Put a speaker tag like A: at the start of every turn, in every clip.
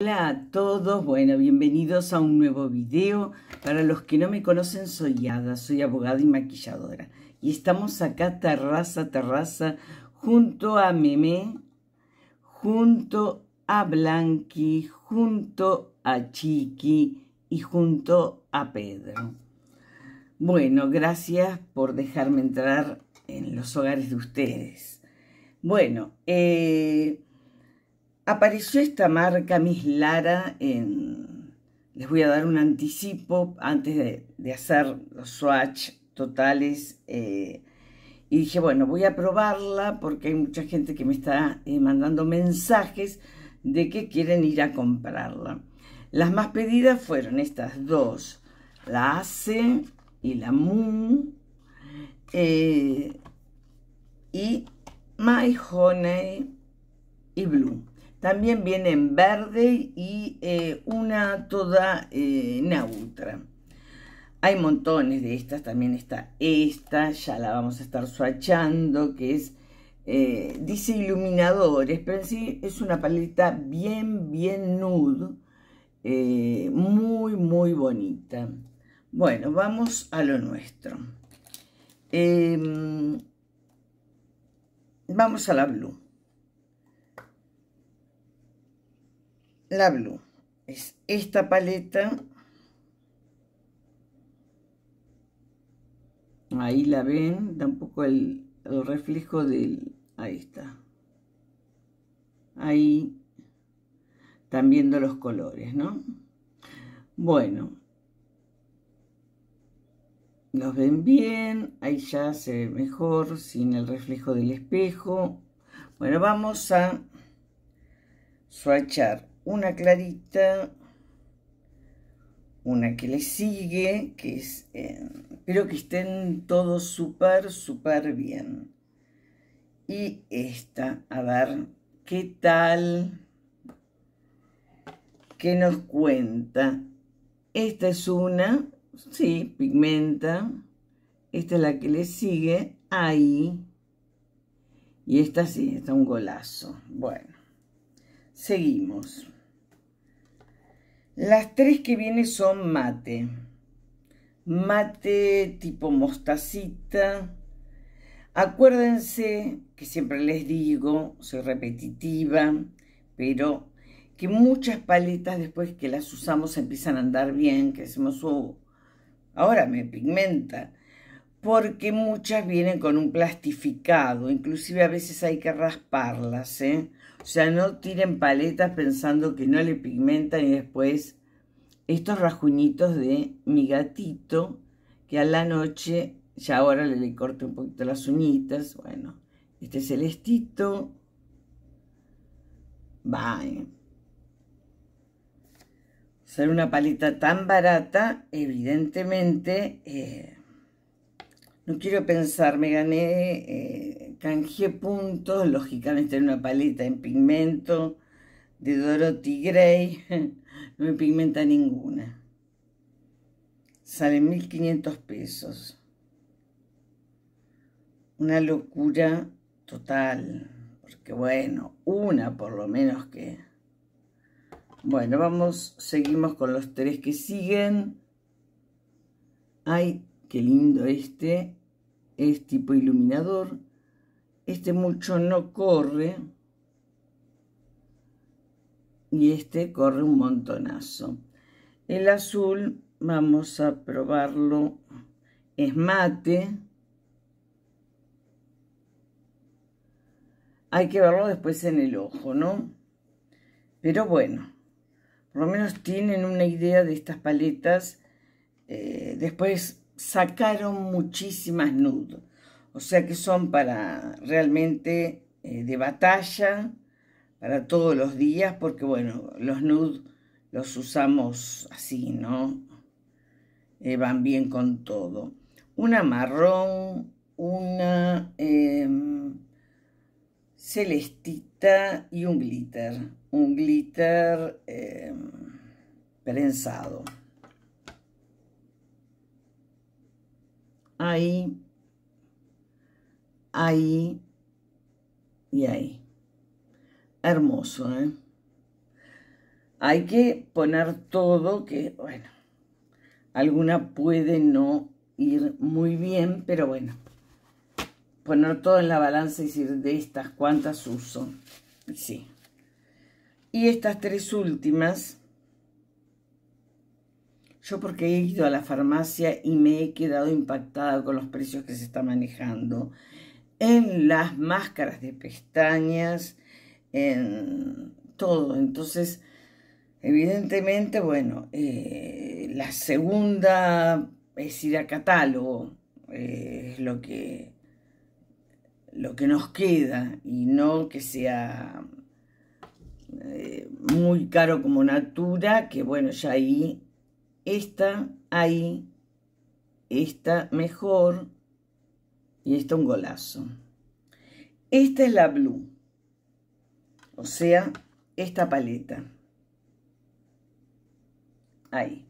A: Hola a todos, bueno, bienvenidos a un nuevo video. Para los que no me conocen, soy Ada, soy abogada y maquilladora. Y estamos acá terraza, terraza, junto a Meme, junto a Blanqui, junto a Chiqui y junto a Pedro. Bueno, gracias por dejarme entrar en los hogares de ustedes. Bueno, eh... Apareció esta marca Miss Lara en... Les voy a dar un anticipo antes de, hacer los swatch totales. Eh, y dije, bueno, voy a probarla porque hay mucha gente que me está eh, mandando mensajes de que quieren ir a comprarla. Las más pedidas fueron estas dos, la ACE y la Moon. Eh, y My Honey y Blue. También viene en verde y eh, una toda eh, neutra. Hay montones de estas, también está esta, ya la vamos a estar suachando que es, eh, dice iluminadores, pero en sí es una paleta bien, bien nude, muy, muy bonita. Bueno, vamos a lo nuestro. Em, vamos a la blue. la Blue. Es esta paleta. Ahí la ven, tampoco el, reflejo del... Ahí está. Ahí están viendo los colores, ¿no? Bueno, los ven bien, ahí ya se ve mejor, sin el reflejo del espejo. Bueno, vamos a swatchar una clarita, una que le sigue, que es, espero eh, que estén todos súper, súper bien. Y esta, a ver, ¿qué tal? ¿Qué nos cuenta? Esta es una, sí, pigmenta. Esta es la que le sigue, ahí. Y esta sí, está un golazo. Bueno, seguimos. Las tres que vienen son mate. Mate tipo mostacita. Acuérdense que siempre les digo, soy repetitiva, pero que muchas paletas después que las usamos empiezan a andar bien, que decimos, oh, ahora me pigmenta, porque muchas vienen con un plastificado, inclusive a veces hay que rasparlas, ¿eh? O sea, no tiren paletas pensando que no le pigmentan y después estos rajuñitos de mi gatito, que a la noche, ya ahora le, corto un poquito las uñitas, bueno, este celestito, va, Ser una paleta tan barata, evidentemente... Eh, no quiero pensar, me gané, eh, canjeé puntos, lógicamente en una paleta en pigmento de Dorothy Gray, no me pigmenta ninguna. Salen 1500 pesos. Una locura total, porque bueno, una por lo menos que... Bueno, vamos, seguimos con los tres que siguen. Ay, qué lindo este es tipo iluminador. Este mucho no corre. Y este corre un montonazo. El azul vamos a probarlo. Es mate. Hay que verlo después en el ojo, ¿no? Pero bueno, por lo menos tienen una idea de estas paletas. Eh, después sacaron muchísimas nudes o sea que son para realmente eh, de batalla, para todos los días, porque bueno, los nudes los usamos así, ¿no? Eh, van bien con todo. Una marrón, una em, celestita y un glitter, un glitter em, prensado. ahí, ahí y ahí. Hermoso, ¿eh? Hay que poner todo que, bueno, alguna puede no ir muy bien, pero bueno, poner todo en la balanza y decir de estas cuántas uso. Sí. Y estas tres últimas yo porque he ido a la farmacia y me he quedado impactada con los precios que se está manejando en las máscaras de pestañas, en todo. Entonces, evidentemente, bueno, eh, la segunda es ir a catálogo, eh, es lo que, lo que nos queda y no que sea eh, muy caro como Natura, que bueno, ya ahí esta ahí, esta mejor y esta un golazo. Esta es la blue, o sea, esta paleta. Ahí.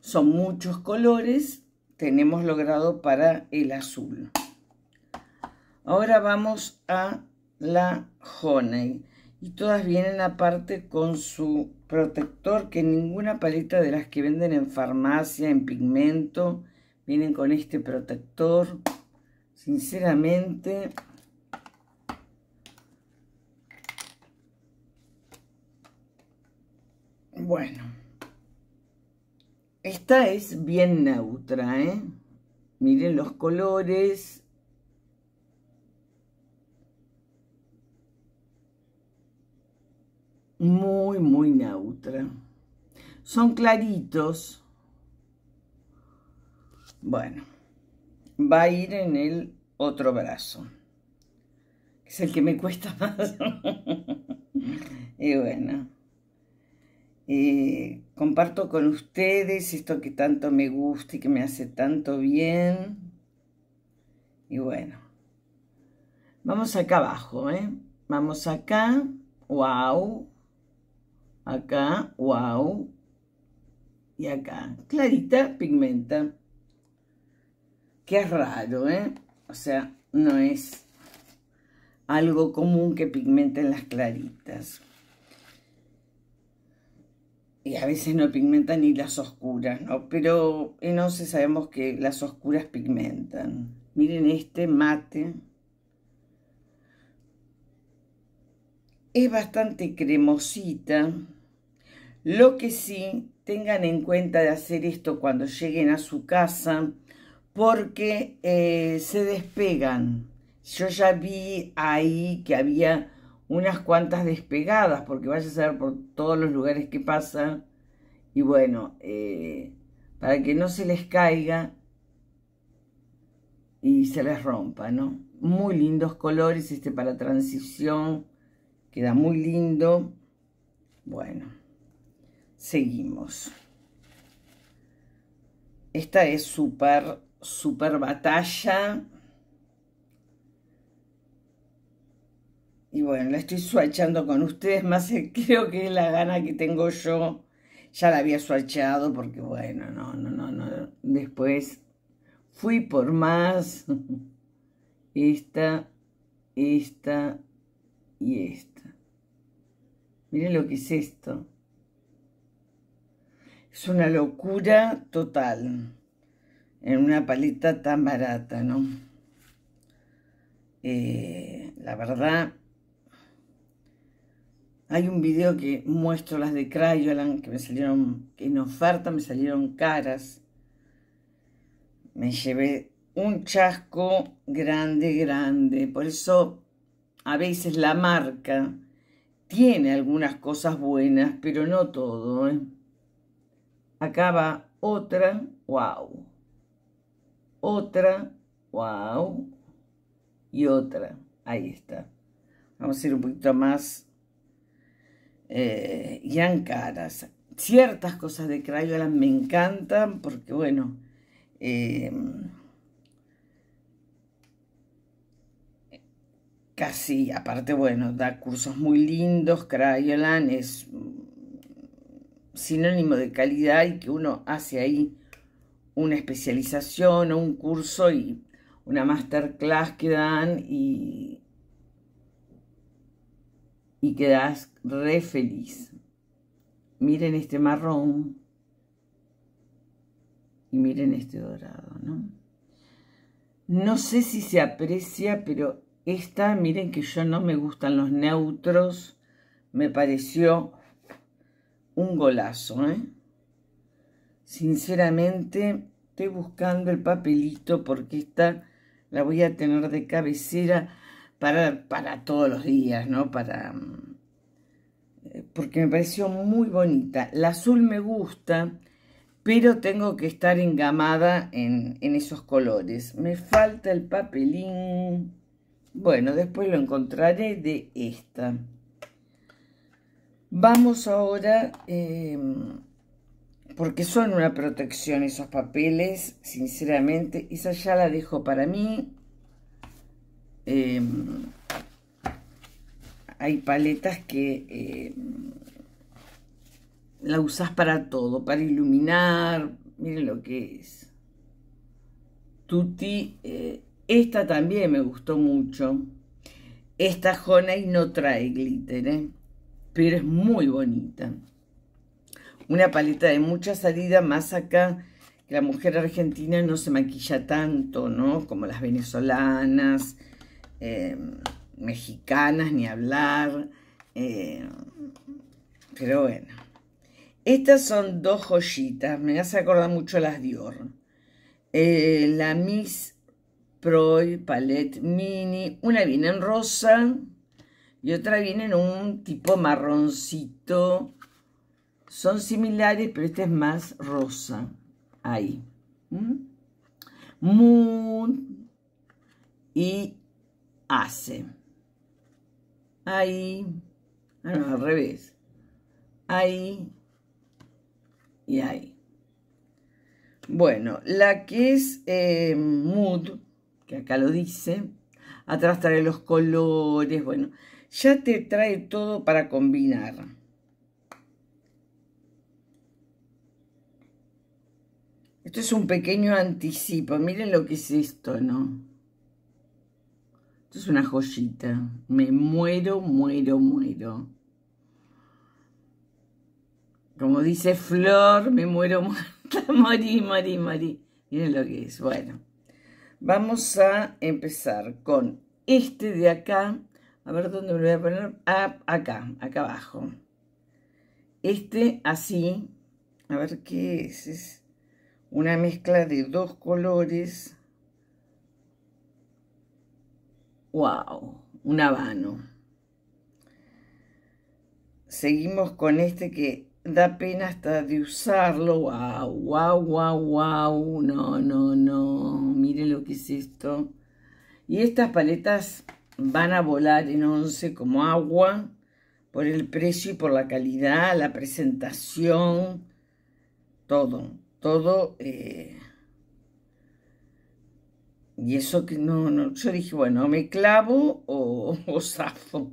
A: Son muchos colores, tenemos logrado para el azul. Ahora vamos a la Honey y todas vienen aparte con su protector que ninguna paleta de las que venden en farmacia, en pigmento, vienen con este protector. Sinceramente, bueno, esta es bien neutra, ¿eh? Miren los colores, muy, muy neutra. Son claritos. Bueno, va a ir en el otro brazo. Es el que me cuesta más. y bueno, eh, comparto con ustedes esto que tanto me gusta y que me hace tanto bien. Y bueno, vamos acá abajo, ¿eh? Vamos acá. ¡Wow! Acá, wow. Y acá, clarita pigmenta. Qué raro, ¿eh? O sea, no es algo común que pigmenten las claritas. Y a veces no pigmentan ni las oscuras, ¿no? Pero entonces eh, sabemos que las oscuras pigmentan. Miren este mate. Es bastante cremosita. Lo que sí, tengan en cuenta de hacer esto cuando lleguen a su casa, porque eh, se despegan. Yo ya vi ahí que había unas cuantas despegadas, porque vaya a ser por todos los lugares que pasan. Y bueno, eh, para que no se les caiga y se les rompa, ¿no? Muy lindos colores, este para transición, queda muy lindo. Bueno seguimos. Esta es súper, súper batalla. Y bueno, la estoy suachando con ustedes, más creo que la gana que tengo yo. Ya la había suachado porque, bueno, no, no, no, no. Después fui por más. Esta, esta y esta. Miren lo que es esto. Es una locura total. En una paleta tan barata, ¿no? Eh, la verdad, hay un video que muestro las de Crayolan que me salieron, que en oferta me salieron caras. Me llevé un chasco grande, grande. Por eso a veces la marca tiene algunas cosas buenas, pero no todo. ¿eh? Acá va otra, wow. Otra, wow. Y otra. Ahí está. Vamos a ir un poquito más. Eh, caras. Ciertas cosas de Crayola me encantan porque, bueno, em, casi, aparte, bueno, da cursos muy lindos. Crayolan es sinónimo de calidad y que uno hace ahí una especialización o un curso y una masterclass que dan y, y quedas re feliz. Miren este marrón y miren este dorado, ¿no? No sé si se aprecia, pero esta, miren que yo no me gustan los neutros, me pareció un golazo, ¿eh? Sinceramente, estoy buscando el papelito porque esta la voy a tener de cabecera para, para todos los días, ¿no? Para, mm, eh, porque me pareció muy bonita. La azul me gusta, pero tengo que estar engamada en, en esos colores. Me falta el papelín. Bueno, después lo encontraré de esta. Vamos ahora, em, porque son una protección esos papeles, sinceramente. Esa ya la dejo para mí. Em, hay paletas que em, la usas para todo, para iluminar. Miren lo que es. Tutti, eh, esta también me gustó mucho. Esta y no trae glitter, ¿eh? pero es muy bonita. Una paleta de mucha salida, más acá que la mujer argentina no se maquilla tanto, ¿no? Como las venezolanas, em, mexicanas, ni hablar. Em, pero bueno. Estas son dos joyitas, me hace acordar mucho a las Dior. Eh, la Miss Proy Palette Mini, una viene en rosa, y otra viene en un tipo marroncito. Son similares, pero esta es más rosa. Ahí. ¿Mm? Mood. y hace. Ahí. Ah, no, al revés. Ahí y ahí. Bueno, la que es eh, mood, que acá lo dice, atrás trae los colores, bueno, ya te trae todo para combinar. Esto es un pequeño anticipo. Miren lo que es esto, ¿no? Esto es una joyita. Me muero, muero, muero. Como dice Flor, me muero muerta. Morí, morí, Miren lo que es. Bueno, vamos a empezar con este de acá a ver dónde me voy a poner. Ah, acá, acá abajo. Este así. A ver qué es. Es una mezcla de dos colores. ¡Wow! Un habano. Seguimos con este que da pena hasta de usarlo. ¡Wow! ¡Wow! ¡Wow! ¡Wow! No, no, no. Mire lo que es esto. Y estas paletas van a volar en once como agua por el precio y por la calidad, la presentación, todo, todo. Eh, y eso que no, no, yo dije, bueno, me clavo o, o zafo.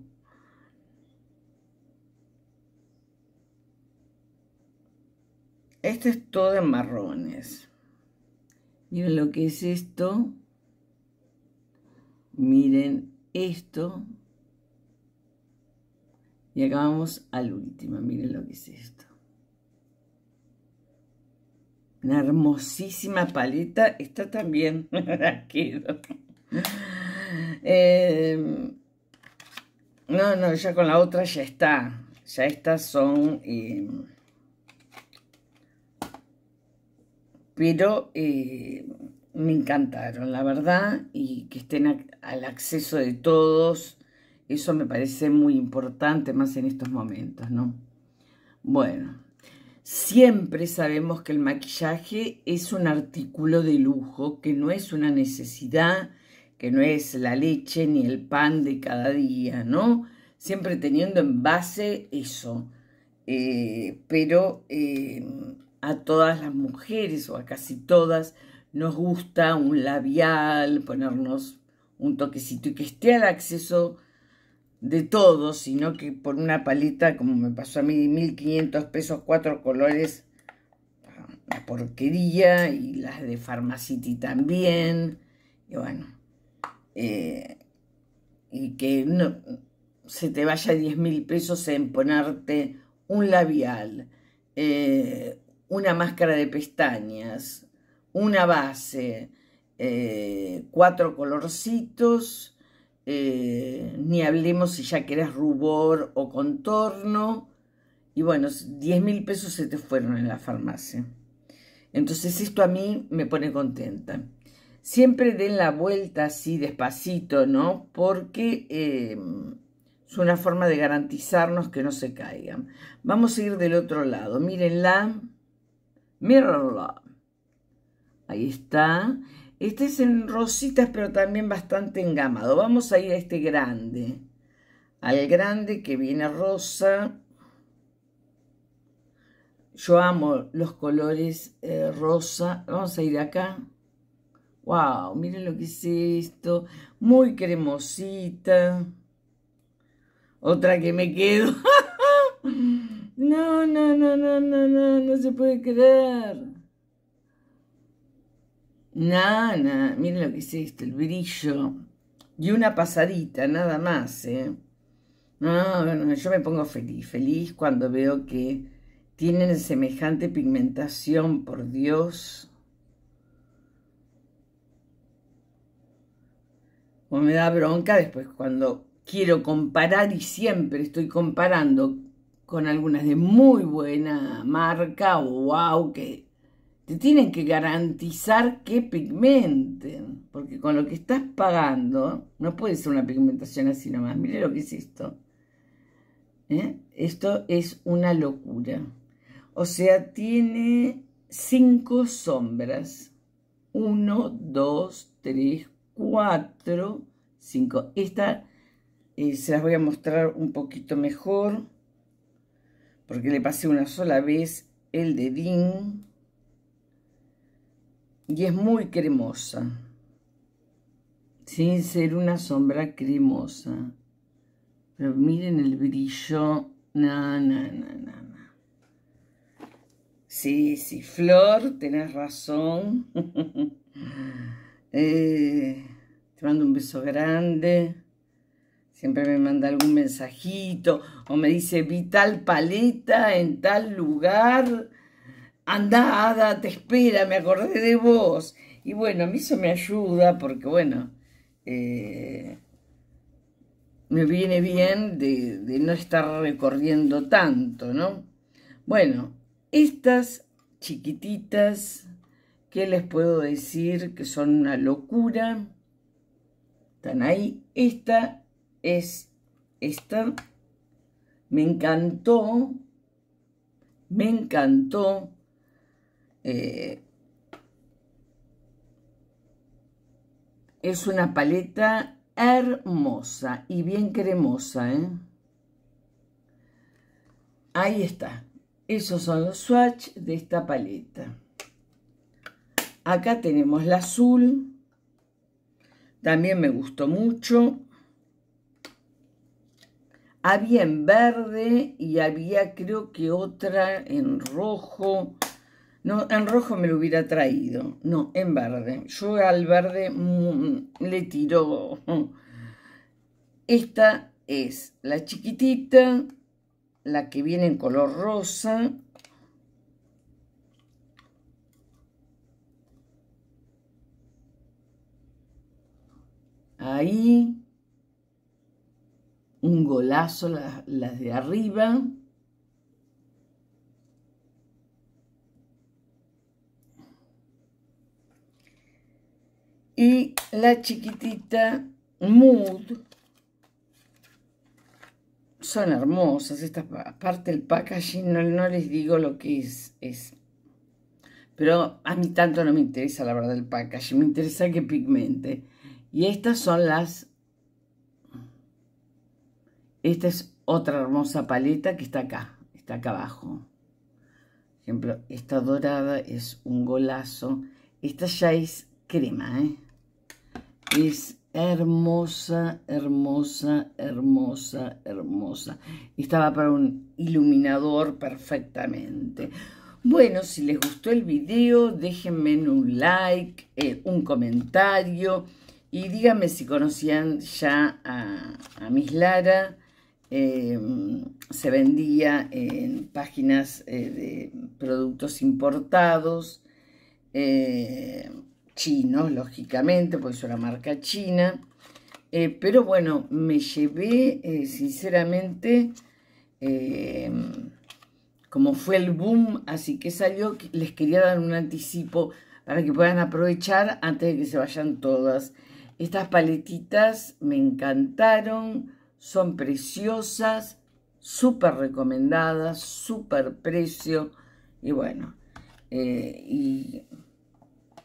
A: Este es todo en marrones. Miren lo que es esto. Miren esto y acabamos al último. Miren lo que es esto. Una hermosísima paleta. Esta también la quedo. Em, no, no, ya con la otra ya está. Ya estas son... Em, pero... Em, me encantaron, la verdad, y que estén al acceso de todos. Eso me parece muy importante, más en estos momentos, ¿no? Bueno, siempre sabemos que el maquillaje es un artículo de lujo, que no es una necesidad, que no es la leche ni el pan de cada día, ¿no? Siempre teniendo en base eso. Eh, pero eh, a todas las mujeres, o a casi todas, nos gusta un labial, ponernos un toquecito y que esté al acceso de todos, sino que por una paleta, como me pasó a mí, 1500 pesos, cuatro colores, la porquería y las de Pharmacity también. Y bueno, eh, y que no se te vaya 10.000 mil pesos en ponerte un labial, eh, una máscara de pestañas, una base, eh, cuatro colorcitos, eh, ni hablemos si ya querés rubor o contorno, y bueno, 10 mil pesos se te fueron en la farmacia. Entonces esto a mí me pone contenta. Siempre den la vuelta así despacito, ¿no? Porque eh, es una forma de garantizarnos que no se caigan. Vamos a ir del otro lado. Mírenla. Mírenla. Ahí está. Este es en rositas, pero también bastante engamado. Vamos a ir a este grande. Al grande que viene rosa. Yo amo los colores eh, rosa. Vamos a ir acá. ¡Wow! Miren lo que es esto. Muy cremosita. Otra que me quedo. no, no, no, no, no, no. No se puede creer. Nana, miren lo que es esto, el brillo. Y una pasadita, nada más, ¿eh? No, yo me pongo feliz, feliz cuando veo que tienen semejante pigmentación, por Dios. O me da bronca después cuando quiero comparar y siempre estoy comparando con algunas de muy buena marca, wow, que te tienen que garantizar que pigmenten, porque con lo que estás pagando, no puede ser una pigmentación así nomás, mire lo que es esto. ¿eh? Esto es una locura. O sea, tiene cinco sombras. Uno, dos, tres, cuatro, cinco. Esta eh, se las voy a mostrar un poquito mejor, porque le pasé una sola vez el de din y es muy cremosa, sin ser una sombra cremosa. Pero miren el brillo, na, na, na, na, na. Sí, sí, Flor, tenés razón. Eh, te mando un beso grande. Siempre me manda algún mensajito o me dice vital paleta en tal lugar Andada, Ada, te espera, me acordé de vos. Y bueno, a mí eso me ayuda porque, bueno, eh, me viene bien de, de no estar recorriendo tanto, ¿no? Bueno, estas chiquititas, ¿qué les puedo decir? Que son una locura. Están ahí. Esta es esta. Me encantó. Me encantó eh, es una paleta hermosa y bien cremosa, ¿eh? Ahí está. Esos son los swatches de esta paleta. Acá tenemos la azul. También me gustó mucho. Había en verde y había creo que otra en rojo. No, en rojo me lo hubiera traído. No, en verde. Yo al verde mm, le tiro... Esta es la chiquitita, la que viene en color rosa. Ahí. Un golazo las de arriba. y la chiquitita Mood. Son hermosas estas, aparte el packaging, no, les digo lo que es, es. Pero a mí tanto no me interesa la verdad el packaging, me interesa que pigmente. Y estas son las... Esta es otra hermosa paleta que está acá, está acá abajo. Por ejemplo, esta dorada es un golazo. Esta ya es crema, ¿eh? Es hermosa, hermosa, hermosa, hermosa. Estaba para un iluminador perfectamente. Bueno, si les gustó el video, déjenme un like, eh, un comentario y díganme si conocían ya a, a Miss Lara. Eh, se vendía en páginas eh, de productos importados chinos, lógicamente, por es la marca china. Eh, pero bueno, me llevé, eh, sinceramente, em, como fue el boom, así que salió, les quería dar un anticipo para que puedan aprovechar antes de que se vayan todas. Estas paletitas me encantaron, son preciosas, súper recomendadas, súper precio, y bueno, eh, y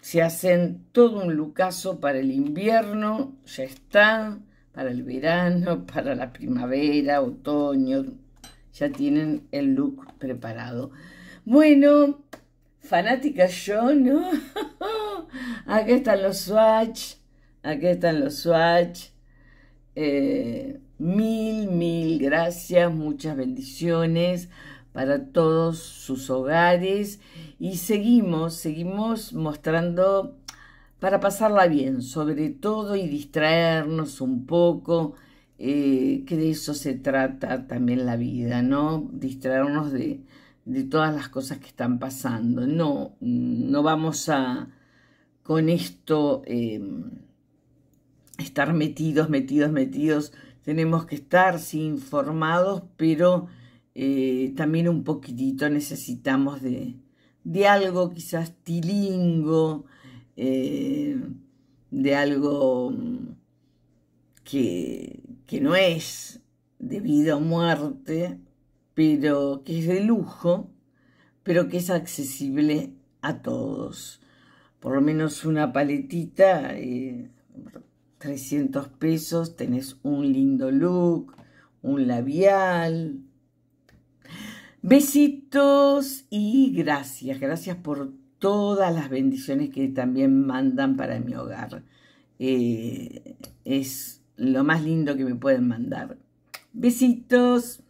A: se hacen todo un lucazo para el invierno, ya están, para el verano, para la primavera, otoño, ya tienen el look preparado. Bueno, fanática yo, ¿no? Aquí están los swatch, aquí están los swatch. Eh, mil, mil gracias, muchas bendiciones para todos sus hogares y seguimos, seguimos mostrando para pasarla bien, sobre todo y distraernos un poco, eh, que de eso se trata también la vida, ¿no? Distraernos de, de todas las cosas que están pasando. No, no vamos a con esto em, estar metidos, metidos, metidos. Tenemos que estar sí, informados, pero eh, también un poquitito necesitamos de, algo quizás tilingo, eh, de algo mm, que, no es de vida o muerte, pero que es de lujo, pero que es accesible a todos. Por lo menos una paletita, 300 eh, pesos, tenés un lindo look, un labial, Besitos y gracias, gracias por todas las bendiciones que también mandan para mi hogar. Eh, es lo más lindo que me pueden mandar. Besitos.